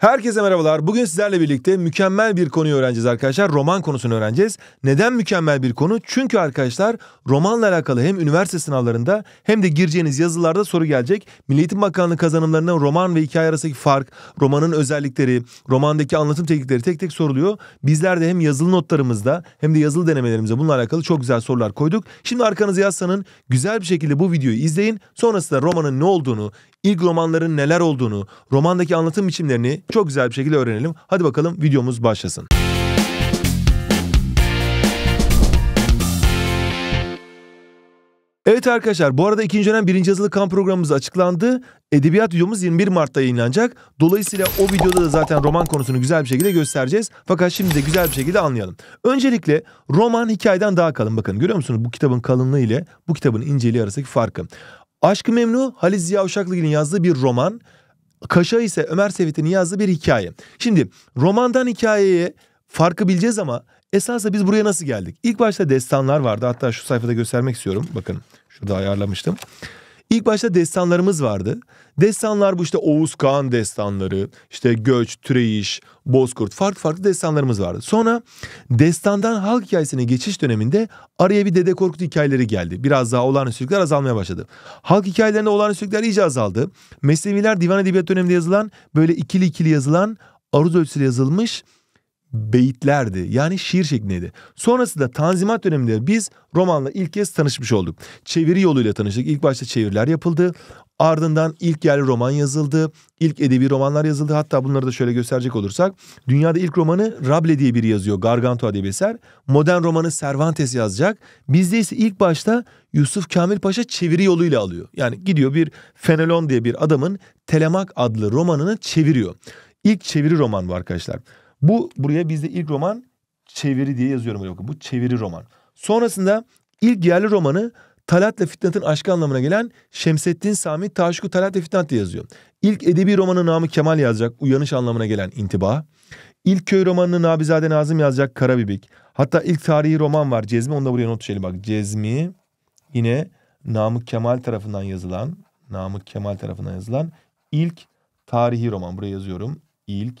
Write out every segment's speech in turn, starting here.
Herkese merhabalar. Bugün sizlerle birlikte mükemmel bir konuyu öğreneceğiz arkadaşlar. Roman konusunu öğreneceğiz. Neden mükemmel bir konu? Çünkü arkadaşlar romanla alakalı hem üniversite sınavlarında hem de gireceğiniz yazılarda soru gelecek. Milli Eğitim Bakanlığı kazanımlarından roman ve hikaye arasındaki fark, romanın özellikleri, romandaki anlatım teknikleri tek tek soruluyor. Bizler de hem yazılı notlarımızda hem de yazılı denemelerimizde bununla alakalı çok güzel sorular koyduk. Şimdi arkanızı yazsanın güzel bir şekilde bu videoyu izleyin. Sonrasında romanın ne olduğunu, ilk romanların neler olduğunu, romandaki anlatım biçimlerini çok güzel bir şekilde öğrenelim. Hadi bakalım videomuz başlasın. Evet arkadaşlar bu arada ikinci dönem birinci yazılı kamp programımız açıklandı. Edebiyat videomuz 21 Mart'ta yayınlanacak. Dolayısıyla o videoda da zaten roman konusunu güzel bir şekilde göstereceğiz. Fakat şimdi de güzel bir şekilde anlayalım. Öncelikle roman hikayeden daha kalın. Bakın görüyor musunuz bu kitabın kalınlığı ile bu kitabın inceliği arasındaki farkı aşk Memnu Halis Ziya Uşaklıgil'in yazdığı bir roman. Kaşa ise Ömer Sevit'in yazdığı bir hikaye. Şimdi romandan hikayeye farkı bileceğiz ama esasında biz buraya nasıl geldik? İlk başta destanlar vardı. Hatta şu sayfada göstermek istiyorum. Bakın şurada ayarlamıştım. İlk başta destanlarımız vardı. Destanlar bu işte Oğuz Kağan destanları, işte Göç, Türeyiş, Bozkurt farklı farklı destanlarımız vardı. Sonra destandan halk hikayesine geçiş döneminde araya bir Dede Korkut hikayeleri geldi. Biraz daha olağanüstülükler azalmaya başladı. Halk hikayelerinde olağanüstülükler iyice azaldı. Mesneviler divan edebiyat döneminde yazılan böyle ikili ikili yazılan aruz ölçüsüyle yazılmış beyitlerdi. Yani şiir şeklindeydi. Sonrasında Tanzimat döneminde biz romanla ilk kez tanışmış olduk. Çeviri yoluyla tanıştık. İlk başta çeviriler yapıldı. Ardından ilk yerli roman yazıldı. İlk edebi romanlar yazıldı. Hatta bunları da şöyle gösterecek olursak. Dünyada ilk romanı Rable diye biri yazıyor. Gargantua diye bir eser. Modern romanı Cervantes yazacak. Bizde ise ilk başta Yusuf Kamil Paşa çeviri yoluyla alıyor. Yani gidiyor bir Fenelon diye bir adamın Telemak adlı romanını çeviriyor. İlk çeviri roman bu arkadaşlar. Bu buraya bizde ilk roman çeviri diye yazıyorum böyle Bu çeviri roman. Sonrasında ilk yerli romanı Talat ve Fitnat'ın aşkı anlamına gelen Şemsettin Sami Taşku Talat ve Fitnat diye yazıyor. İlk edebi romanı Namı Kemal yazacak Uyanış anlamına gelen intiba. İlk köy romanını Nabizade Nazım yazacak Karabibik. Hatta ilk tarihi roman var Cezmi onu da buraya not düşelim bak. Cezmi yine Namık Kemal tarafından yazılan Namık Kemal tarafından yazılan ilk tarihi roman buraya yazıyorum. İlk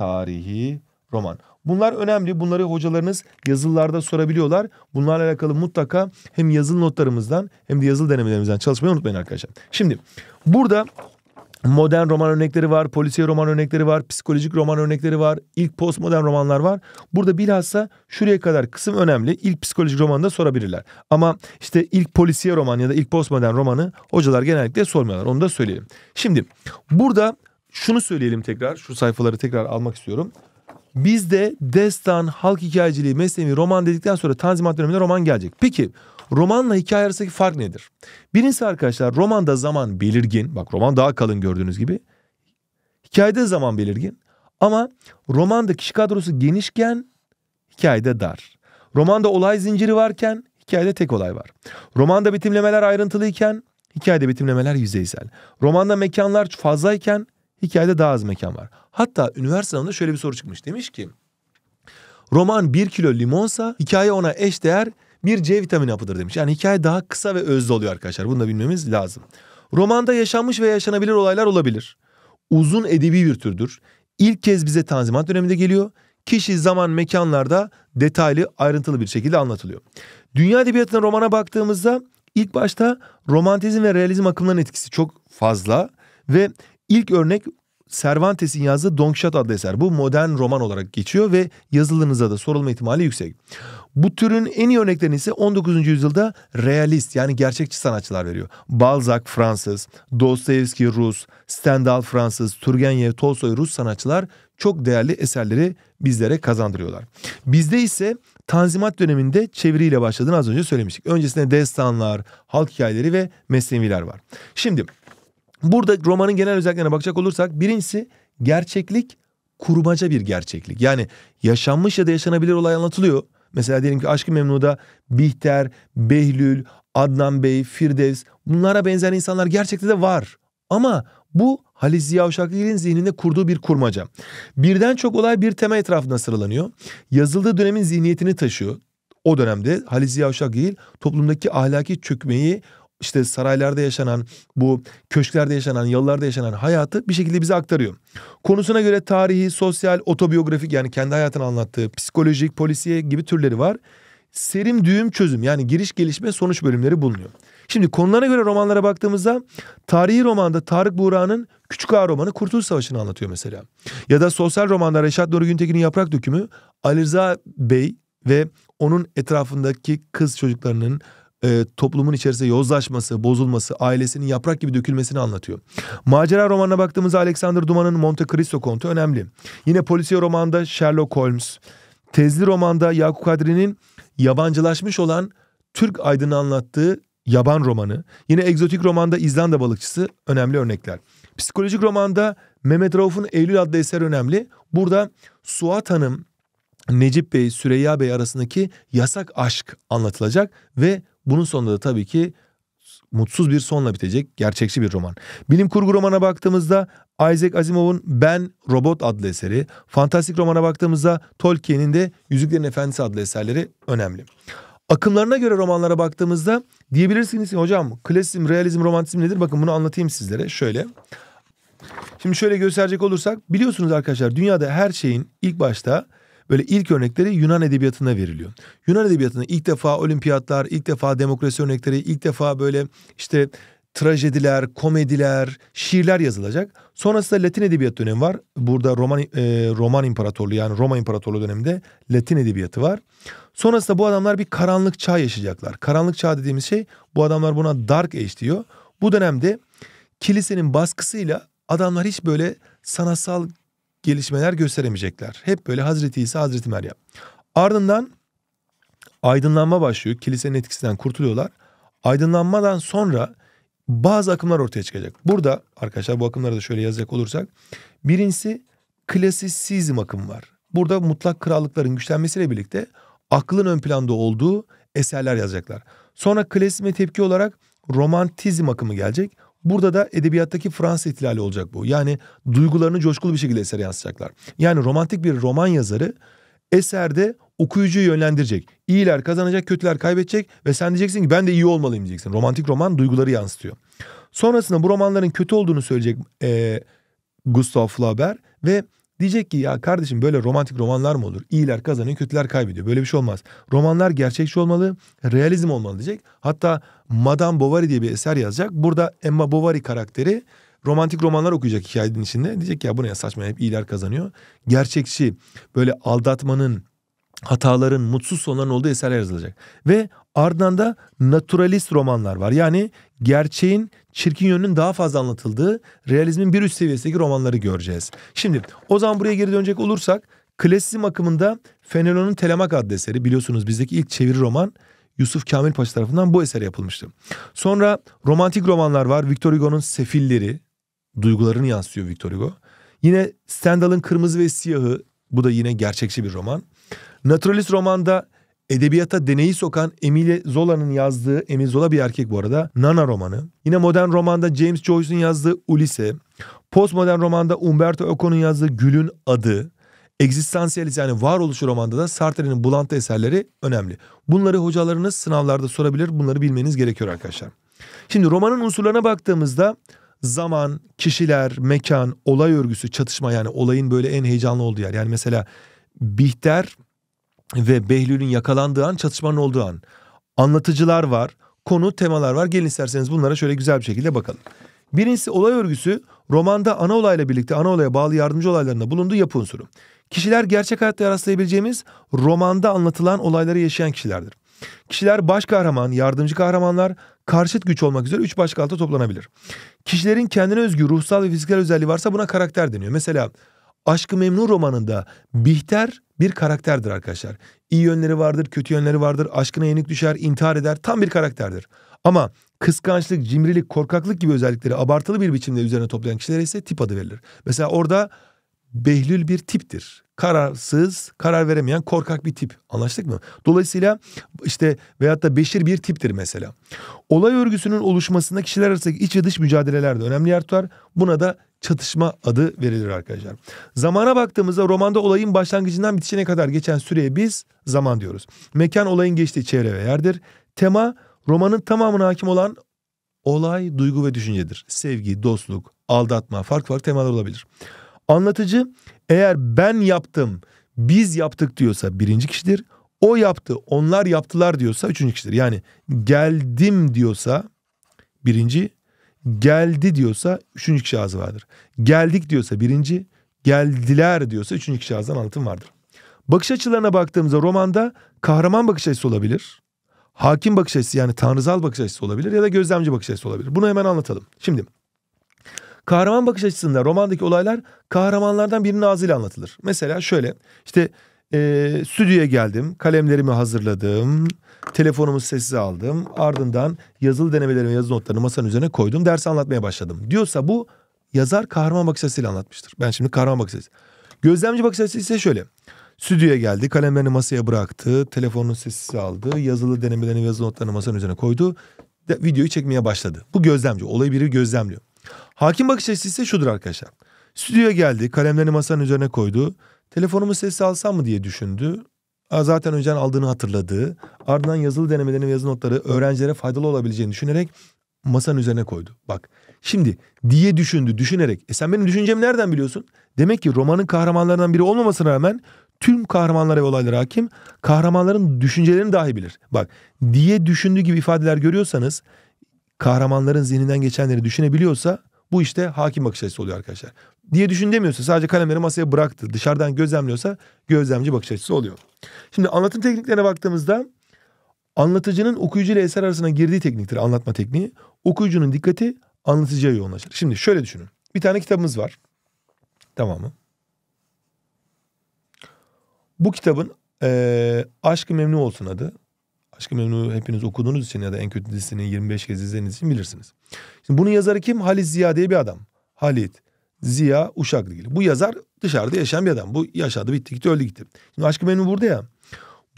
tarihi roman. Bunlar önemli. Bunları hocalarınız yazılılarda sorabiliyorlar. Bunlarla alakalı mutlaka hem yazılı notlarımızdan hem de yazılı denemelerimizden çalışmayı unutmayın arkadaşlar. Şimdi burada modern roman örnekleri var, polisiye roman örnekleri var, psikolojik roman örnekleri var, ilk postmodern romanlar var. Burada bilhassa şuraya kadar kısım önemli. İlk psikolojik romanı da sorabilirler. Ama işte ilk polisiye roman ya da ilk postmodern romanı hocalar genellikle sormuyorlar. Onu da söyleyeyim. Şimdi burada şunu söyleyelim tekrar. Şu sayfaları tekrar almak istiyorum. Bizde destan, halk hikayeciliği, mesnevi, roman dedikten sonra Tanzimat döneminde roman gelecek. Peki romanla hikaye arasındaki fark nedir? Birincisi arkadaşlar romanda zaman belirgin. Bak roman daha kalın gördüğünüz gibi. Hikayede zaman belirgin. Ama romanda kişi kadrosu genişken hikayede dar. Romanda olay zinciri varken hikayede tek olay var. Romanda betimlemeler ayrıntılıyken hikayede betimlemeler yüzeysel. Romanda mekanlar fazlayken Hikayede daha az mekan var. Hatta üniversite sınavında şöyle bir soru çıkmış. Demiş ki roman bir kilo limonsa hikaye ona eş değer bir C vitamini hapıdır demiş. Yani hikaye daha kısa ve özlü oluyor arkadaşlar. Bunu da bilmemiz lazım. Romanda yaşanmış ve yaşanabilir olaylar olabilir. Uzun edebi bir türdür. İlk kez bize Tanzimat döneminde geliyor. Kişi, zaman, mekanlarda detaylı, ayrıntılı bir şekilde anlatılıyor. Dünya edebiyatına romana baktığımızda ilk başta romantizm ve realizm akımlarının etkisi çok fazla ve İlk örnek Cervantes'in yazdığı Don Quixote adlı eser. Bu modern roman olarak geçiyor ve yazılınıza da sorulma ihtimali yüksek. Bu türün en iyi örneklerini ise 19. yüzyılda realist yani gerçekçi sanatçılar veriyor. Balzac Fransız, Dostoyevski Rus, Stendhal Fransız, Turgenev Tolstoy Rus sanatçılar çok değerli eserleri bizlere kazandırıyorlar. Bizde ise Tanzimat döneminde çeviriyle başladığını az önce söylemiştik. Öncesinde destanlar, halk hikayeleri ve mesneviler var. Şimdi Burada romanın genel özelliklerine bakacak olursak birincisi gerçeklik kurmaca bir gerçeklik. Yani yaşanmış ya da yaşanabilir olay anlatılıyor. Mesela diyelim ki Aşkı Memnu'da Bihter, Behlül, Adnan Bey, Firdevs bunlara benzer insanlar gerçekte de var. Ama bu Halis Ziya Uşaklıgil'in zihninde kurduğu bir kurmaca. Birden çok olay bir tema etrafında sıralanıyor. Yazıldığı dönemin zihniyetini taşıyor. O dönemde Halis Ziya Uşaklıgil toplumdaki ahlaki çökmeyi işte saraylarda yaşanan, bu köşklerde yaşanan, yalılarda yaşanan hayatı bir şekilde bize aktarıyor. Konusuna göre tarihi, sosyal, otobiyografik yani kendi hayatını anlattığı, psikolojik, polisiye gibi türleri var. Serim, düğüm, çözüm yani giriş, gelişme, sonuç bölümleri bulunuyor. Şimdi konulara göre romanlara baktığımızda tarihi romanda Tarık Buğra'nın Küçük Ağa romanı Kurtuluş Savaşı'nı anlatıyor mesela. Ya da sosyal romanda Reşat Nuri Güntekin'in Yaprak Dökümü Ali Rıza Bey ve onun etrafındaki kız çocuklarının e, toplumun içerisinde yozlaşması, bozulması, ailesinin yaprak gibi dökülmesini anlatıyor. Macera romanına baktığımızda Alexander Duman'ın Monte Cristo kontu önemli. Yine polisiye romanda Sherlock Holmes, tezli romanda Yakup Kadri'nin yabancılaşmış olan Türk aydını anlattığı yaban romanı. Yine egzotik romanda İzlanda balıkçısı önemli örnekler. Psikolojik romanda Mehmet Rauf'un Eylül adlı eser önemli. Burada Suat Hanım, Necip Bey, Süreyya Bey arasındaki yasak aşk anlatılacak ve bunun sonunda da tabii ki mutsuz bir sonla bitecek gerçekçi bir roman. Bilim kurgu romana baktığımızda Isaac Asimov'un Ben Robot adlı eseri, fantastik romana baktığımızda Tolkien'in de Yüzüklerin Efendisi adlı eserleri önemli. Akımlarına göre romanlara baktığımızda diyebilirsiniz ki hocam klasizm, realizm, romantizm nedir? Bakın bunu anlatayım sizlere şöyle. Şimdi şöyle gösterecek olursak biliyorsunuz arkadaşlar dünyada her şeyin ilk başta böyle ilk örnekleri Yunan edebiyatına veriliyor. Yunan edebiyatında ilk defa olimpiyatlar, ilk defa demokrasi örnekleri, ilk defa böyle işte trajediler, komediler, şiirler yazılacak. Sonrasında Latin edebiyat dönemi var. Burada Roman e, Roman İmparatorluğu yani Roma İmparatorluğu döneminde Latin edebiyatı var. Sonrasında bu adamlar bir karanlık çağ yaşayacaklar. Karanlık çağ dediğimiz şey bu adamlar buna dark age diyor. Bu dönemde kilisenin baskısıyla adamlar hiç böyle sanatsal gelişmeler gösteremeyecekler. Hep böyle Hazreti İsa, Hazreti Meryem. Ardından aydınlanma başlıyor. Kilisenin etkisinden kurtuluyorlar. Aydınlanmadan sonra bazı akımlar ortaya çıkacak. Burada arkadaşlar bu akımları da şöyle yazacak olursak. Birincisi klasisizm akımı var. Burada mutlak krallıkların güçlenmesiyle birlikte aklın ön planda olduğu eserler yazacaklar. Sonra klasizme tepki olarak romantizm akımı gelecek. Burada da edebiyattaki Fransız ihtilali olacak bu. Yani duygularını coşkulu bir şekilde esere yansıtacaklar. Yani romantik bir roman yazarı eserde okuyucuyu yönlendirecek. İyiler kazanacak, kötüler kaybedecek ve sen diyeceksin ki ben de iyi olmalıyım diyeceksin. Romantik roman duyguları yansıtıyor. Sonrasında bu romanların kötü olduğunu söyleyecek e, Gustav Flaubert ve Diyecek ki ya kardeşim böyle romantik romanlar mı olur? İyiler kazanıyor, kötüler kaybediyor. Böyle bir şey olmaz. Romanlar gerçekçi olmalı, realizm olmalı diyecek. Hatta Madame Bovary diye bir eser yazacak. Burada Emma Bovary karakteri romantik romanlar okuyacak hikayenin içinde. Diyecek ki ya bu ne saçma hep iyiler kazanıyor. Gerçekçi böyle aldatmanın, hataların, mutsuz sonların olduğu eserler yazılacak. Ve ardından da naturalist romanlar var. Yani gerçeğin çirkin yönünün daha fazla anlatıldığı realizmin bir üst seviyesindeki romanları göreceğiz. Şimdi o zaman buraya geri dönecek olursak klasizm akımında Fenelon'un Telemak adlı eseri biliyorsunuz bizdeki ilk çeviri roman Yusuf Kamil Paşa tarafından bu eser yapılmıştı. Sonra romantik romanlar var. Victor Hugo'nun Sefilleri duygularını yansıtıyor Victor Hugo. Yine Stendhal'ın Kırmızı ve Siyahı bu da yine gerçekçi bir roman. Naturalist romanda edebiyata deneyi sokan Emile Zola'nın yazdığı, Emile Zola bir erkek bu arada, Nana romanı. Yine modern romanda James Joyce'un yazdığı Ulisse, postmodern romanda Umberto Eco'nun yazdığı Gül'ün Adı, Eksistansiyalist yani varoluşu romanda da Sartre'nin bulantı eserleri önemli. Bunları hocalarınız sınavlarda sorabilir. Bunları bilmeniz gerekiyor arkadaşlar. Şimdi romanın unsurlarına baktığımızda zaman, kişiler, mekan, olay örgüsü, çatışma yani olayın böyle en heyecanlı olduğu yer. Yani mesela Bihter ve Behlül'ün yakalandığı an çatışmanın olduğu an. Anlatıcılar var, konu temalar var. Gelin isterseniz bunlara şöyle güzel bir şekilde bakalım. Birincisi olay örgüsü romanda ana olayla birlikte ana olaya bağlı yardımcı olaylarında bulunduğu yapı unsuru. Kişiler gerçek hayatta rastlayabileceğimiz romanda anlatılan olayları yaşayan kişilerdir. Kişiler baş kahraman, yardımcı kahramanlar, karşıt güç olmak üzere üç başlık alta toplanabilir. Kişilerin kendine özgü ruhsal ve fiziksel özelliği varsa buna karakter deniyor. Mesela Aşkı Memnu romanında Bihter bir karakterdir arkadaşlar. İyi yönleri vardır, kötü yönleri vardır. Aşkına yenik düşer, intihar eder. Tam bir karakterdir. Ama kıskançlık, cimrilik, korkaklık gibi özellikleri abartılı bir biçimde üzerine toplayan kişilere ise tip adı verilir. Mesela orada behlül bir tiptir. Kararsız, karar veremeyen korkak bir tip. Anlaştık mı? Dolayısıyla işte veyahut da Beşir bir tiptir mesela. Olay örgüsünün oluşmasında kişiler arasındaki iç ve dış mücadeleler de önemli yer tutar. Buna da çatışma adı verilir arkadaşlar. Zamana baktığımızda romanda olayın başlangıcından bitişine kadar geçen süreye biz zaman diyoruz. Mekan olayın geçtiği çevre ve yerdir. Tema romanın tamamına hakim olan olay, duygu ve düşüncedir. Sevgi, dostluk, aldatma, farklı farklı temalar olabilir. Anlatıcı eğer ben yaptım, biz yaptık diyorsa birinci kişidir. O yaptı, onlar yaptılar diyorsa üçüncü kişidir. Yani geldim diyorsa birinci, geldi diyorsa üçüncü kişi ağzı vardır. Geldik diyorsa birinci, geldiler diyorsa üçüncü kişi ağzından anlatım vardır. Bakış açılarına baktığımızda romanda kahraman bakış açısı olabilir. Hakim bakış açısı yani tanrısal bakış açısı olabilir ya da gözlemci bakış açısı olabilir. Bunu hemen anlatalım. Şimdi Kahraman bakış açısında romandaki olaylar kahramanlardan birinin ağzıyla anlatılır. Mesela şöyle işte e, stüdyoya geldim, kalemlerimi hazırladım, telefonumu sessize aldım. Ardından yazılı denemelerimi, yazı notlarını masanın üzerine koydum, ders anlatmaya başladım. Diyorsa bu yazar kahraman bakış açısıyla anlatmıştır. Ben şimdi kahraman bakış açısı. Gözlemci bakış açısı ise şöyle. Stüdyoya geldi, kalemlerini masaya bıraktı, telefonunu sessize aldı, yazılı denemelerini, yazılı notlarını masanın üzerine koydu, de, videoyu çekmeye başladı. Bu gözlemci, olayı biri gözlemliyor. Hakim bakış açısı ise şudur arkadaşlar. Stüdyoya geldi, kalemlerini masanın üzerine koydu. Telefonumu sesli alsam mı diye düşündü. Zaten önceden aldığını hatırladığı, ardından yazılı denemelerini ve yazı notları öğrencilere faydalı olabileceğini düşünerek masanın üzerine koydu. Bak şimdi diye düşündü düşünerek. E sen benim düşüncemi nereden biliyorsun? Demek ki romanın kahramanlarından biri olmamasına rağmen tüm kahramanlara ve olaylara hakim kahramanların düşüncelerini dahi bilir. Bak diye düşündüğü gibi ifadeler görüyorsanız kahramanların zihninden geçenleri düşünebiliyorsa bu işte hakim bakış açısı oluyor arkadaşlar. Diye düşün demiyorsa sadece kalemleri masaya bıraktı dışarıdan gözlemliyorsa gözlemci bakış açısı oluyor. Şimdi anlatım tekniklerine baktığımızda anlatıcının okuyucu ile eser arasına girdiği tekniktir anlatma tekniği. Okuyucunun dikkati anlatıcıya yoğunlaşır. Şimdi şöyle düşünün. Bir tane kitabımız var. Tamam mı? Bu kitabın e, Aşkı Memnu Olsun adı. Aşkı Memnu hepiniz okuduğunuz için ya da en kötü dizisini 25 kez izlediğiniz için bilirsiniz. Şimdi bunun yazarı kim? Halit Ziya diye bir adam. Halit Ziya uşak değil. Bu yazar dışarıda yaşayan bir adam. Bu yaşadı bitti gitti öldü gitti. Şimdi Aşkı Memnu burada ya.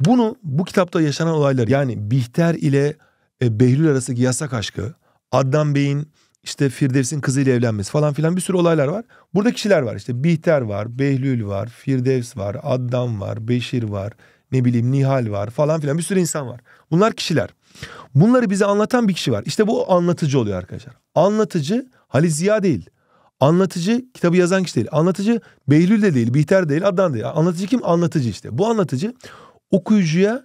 Bunu bu kitapta yaşanan olaylar yani Bihter ile e, Behlül arasındaki yasak aşkı, Adnan Bey'in işte Firdevs'in kızıyla evlenmesi falan filan bir sürü olaylar var. Burada kişiler var işte Bihter var, Behlül var, Firdevs var, Adnan var, Beşir var, ne bileyim Nihal var falan filan bir sürü insan var. Bunlar kişiler. Bunları bize anlatan bir kişi var. İşte bu anlatıcı oluyor arkadaşlar. Anlatıcı Halil Ziya değil. Anlatıcı kitabı yazan kişi değil. Anlatıcı Behlül de değil, Bihter değil, Adnan değil. Anlatıcı kim? Anlatıcı işte. Bu anlatıcı okuyucuya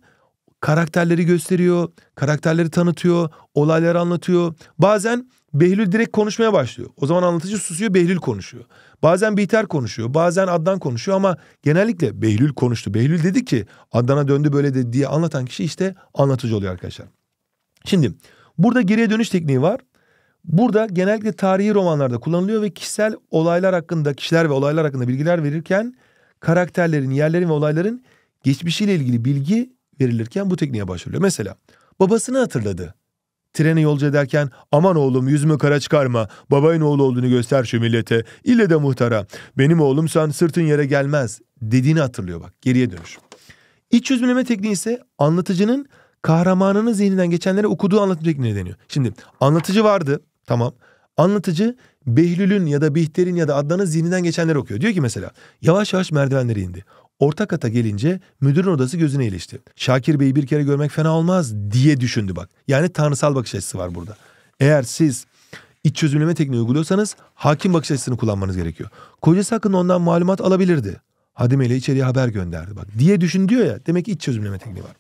karakterleri gösteriyor, karakterleri tanıtıyor, olayları anlatıyor. Bazen Behlül direkt konuşmaya başlıyor. O zaman anlatıcı susuyor, Behlül konuşuyor. Bazen Biter konuşuyor, bazen Adnan konuşuyor ama genellikle Behlül konuştu. Behlül dedi ki Adnan'a döndü böyle dedi diye anlatan kişi işte anlatıcı oluyor arkadaşlar. Şimdi burada geriye dönüş tekniği var. Burada genellikle tarihi romanlarda kullanılıyor ve kişisel olaylar hakkında, kişiler ve olaylar hakkında bilgiler verirken karakterlerin, yerlerin ve olayların geçmişiyle ilgili bilgi verilirken bu tekniğe başvuruluyor. Mesela babasını hatırladı Treni yolcu ederken aman oğlum yüzümü kara çıkarma. Babayın oğlu olduğunu göster şu millete. Ille de muhtara. Benim oğlumsan sırtın yere gelmez dediğini hatırlıyor bak. Geriye dönüş. İç çözümleme tekniği ise anlatıcının kahramanının zihninden geçenleri okuduğu anlatım tekniğine deniyor. Şimdi anlatıcı vardı tamam. Anlatıcı Behlül'ün ya da Bihter'in ya da Adnan'ın zihninden geçenleri okuyor. Diyor ki mesela yavaş yavaş merdivenleri indi. Orta kata gelince müdürün odası gözüne ilişti. Şakir Bey'i bir kere görmek fena olmaz diye düşündü bak. Yani tanrısal bakış açısı var burada. Eğer siz iç çözümleme tekniği uyguluyorsanız hakim bakış açısını kullanmanız gerekiyor. Kocası hakkında ondan malumat alabilirdi. Hadim ile içeriye haber gönderdi bak diye düşün diyor ya demek ki iç çözümleme tekniği var.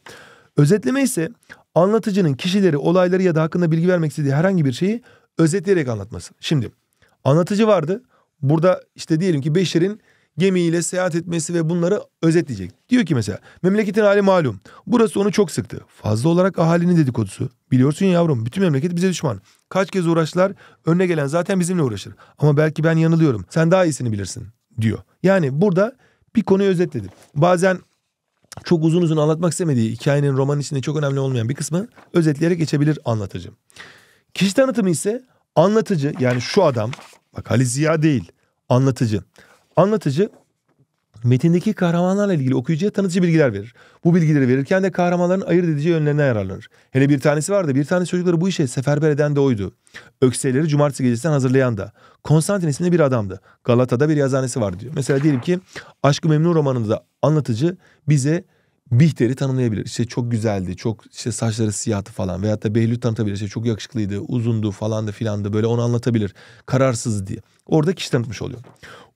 Özetleme ise anlatıcının kişileri, olayları ya da hakkında bilgi vermek istediği herhangi bir şeyi özetleyerek anlatması. Şimdi anlatıcı vardı. Burada işte diyelim ki Beşir'in gemiyle seyahat etmesi ve bunları özetleyecek. Diyor ki mesela memleketin hali malum. Burası onu çok sıktı. Fazla olarak ahalinin dedikodusu. Biliyorsun yavrum bütün memleket bize düşman. Kaç kez uğraştılar önüne gelen zaten bizimle uğraşır. Ama belki ben yanılıyorum. Sen daha iyisini bilirsin diyor. Yani burada bir konuyu özetledim Bazen çok uzun uzun anlatmak istemediği hikayenin romanın içinde çok önemli olmayan bir kısmı özetleyerek geçebilir anlatıcı. Kişi tanıtımı ise anlatıcı yani şu adam bak Ali Ziya değil anlatıcı Anlatıcı metindeki kahramanlarla ilgili okuyucuya tanıtıcı bilgiler verir. Bu bilgileri verirken de kahramanların ayırt edici yönlerine yararlanır. Hele bir tanesi vardı. Bir tanesi çocukları bu işe seferber eden de oydu. Ökseleri cumartesi gecesinden hazırlayan da. Konstantin isimli bir adamdı. Galata'da bir yazanesi var diyor. Mesela diyelim ki Aşkı Memnu romanında anlatıcı bize Bihter'i tanımlayabilir. İşte çok güzeldi, çok işte saçları siyahtı falan. Veyahut da Behlül tanıtabilir. İşte çok yakışıklıydı, uzundu falan da filan da böyle onu anlatabilir. Kararsız diye. Orada kişi tanıtmış oluyor.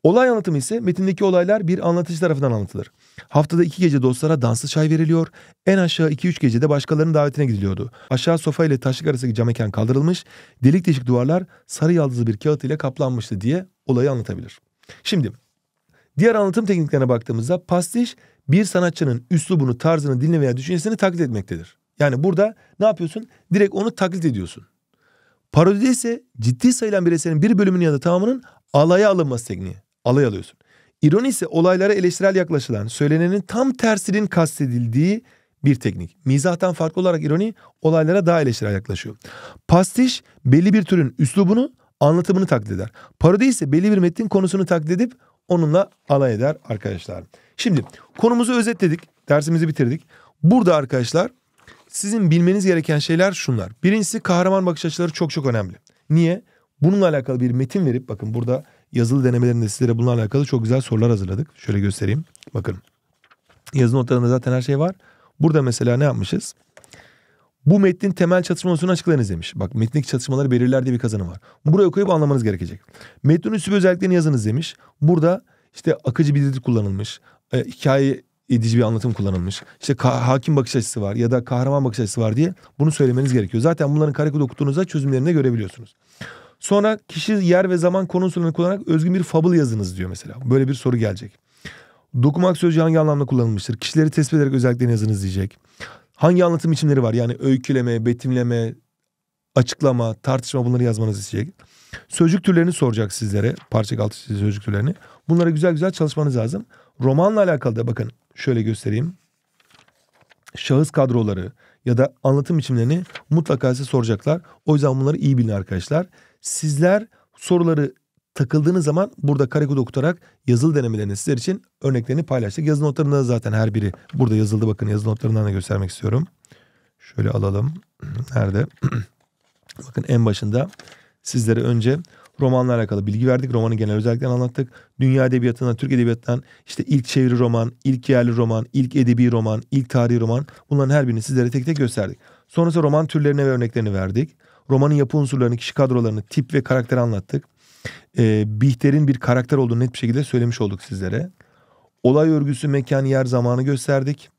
Olay anlatımı ise metindeki olaylar bir anlatıcı tarafından anlatılır. Haftada iki gece dostlara danslı çay veriliyor. En aşağı 2-3 gecede başkalarının davetine gidiliyordu. Aşağı sofa ile taşlık arasındaki cam mekan kaldırılmış. Delik deşik duvarlar sarı yaldızlı bir kağıt ile kaplanmıştı diye olayı anlatabilir. Şimdi diğer anlatım tekniklerine baktığımızda pastiş bir sanatçının üslubunu, tarzını, dilini veya düşüncesini taklit etmektedir. Yani burada ne yapıyorsun? Direkt onu taklit ediyorsun. Parodide ise ciddi sayılan bir eserin bir bölümünün ya da tamamının alaya alınması tekniği alay alıyorsun. İroni ise olaylara eleştirel yaklaşılan, söylenenin tam tersinin kastedildiği bir teknik. Mizahtan farklı olarak ironi olaylara daha eleştirel yaklaşıyor. Pastiş belli bir türün üslubunu, anlatımını taklit eder. Parodi ise belli bir metnin konusunu taklit edip onunla alay eder arkadaşlar. Şimdi konumuzu özetledik, dersimizi bitirdik. Burada arkadaşlar sizin bilmeniz gereken şeyler şunlar. Birincisi kahraman bakış açıları çok çok önemli. Niye? Bununla alakalı bir metin verip bakın burada yazılı denemelerinde sizlere bunlarla alakalı çok güzel sorular hazırladık. Şöyle göstereyim. Bakın. Yazı notlarında zaten her şey var. Burada mesela ne yapmışız? Bu metnin temel çatışma unsurunu açıklayınız demiş. Bak metindeki çatışmaları belirler diye bir kazanım var. Buraya okuyup anlamanız gerekecek. Metnin üstü özelliklerini yazınız demiş. Burada işte akıcı bir dil kullanılmış. E, hikaye edici bir anlatım kullanılmış. İşte hakim bakış açısı var ya da kahraman bakış açısı var diye bunu söylemeniz gerekiyor. Zaten bunların karekodu okuduğunuzda çözümlerini de görebiliyorsunuz. Sonra kişi yer ve zaman konusunu kullanarak özgün bir fable yazınız diyor mesela. Böyle bir soru gelecek. Dokumak sözcüğü hangi anlamda kullanılmıştır? Kişileri tespit ederek özelliklerini yazınız diyecek. Hangi anlatım biçimleri var? Yani öyküleme, betimleme, açıklama, tartışma bunları yazmanızı isteyecek. Sözcük türlerini soracak sizlere. Parçak altı sözcük türlerini. Bunlara güzel güzel çalışmanız lazım. Romanla alakalı da bakın şöyle göstereyim. Şahıs kadroları ya da anlatım biçimlerini mutlaka size soracaklar. O yüzden bunları iyi bilin arkadaşlar. Sizler soruları takıldığınız zaman burada karekod okutarak yazılı denemelerini sizler için örneklerini paylaştık. Yazı notlarında zaten her biri burada yazıldı. Bakın yazı notlarından da göstermek istiyorum. Şöyle alalım. Nerede? Bakın en başında sizlere önce romanla alakalı bilgi verdik. Romanın genel özelliklerini anlattık. Dünya edebiyatından, Türk edebiyatından işte ilk çeviri roman, ilk yerli roman, ilk edebi roman, ilk tarihi roman bunların her birini sizlere tek tek gösterdik. Sonrası roman türlerine ve örneklerini verdik. Romanın yapı unsurlarını, kişi kadrolarını, tip ve karakteri anlattık. E, Bihter'in bir karakter olduğunu net bir şekilde söylemiş olduk sizlere. Olay örgüsü, mekan, yer, zamanı gösterdik.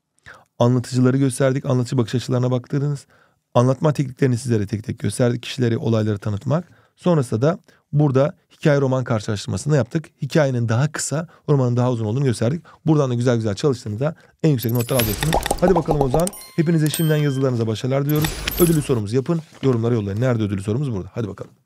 Anlatıcıları gösterdik. Anlatıcı bakış açılarına baktınız. Anlatma tekniklerini sizlere tek tek gösterdik. Kişileri, olayları tanıtmak. Sonrasında da burada hikaye roman karşılaştırmasını yaptık. Hikayenin daha kısa, romanın daha uzun olduğunu gösterdik. Buradan da güzel güzel çalıştığınızda en yüksek notlar alacaksınız. Hadi bakalım o zaman Hepinize şimdiden yazılarınıza başarılar diliyoruz. Ödülü sorumuz yapın. Yorumlara yollayın. Nerede ödülü sorumuz? Burada. Hadi bakalım.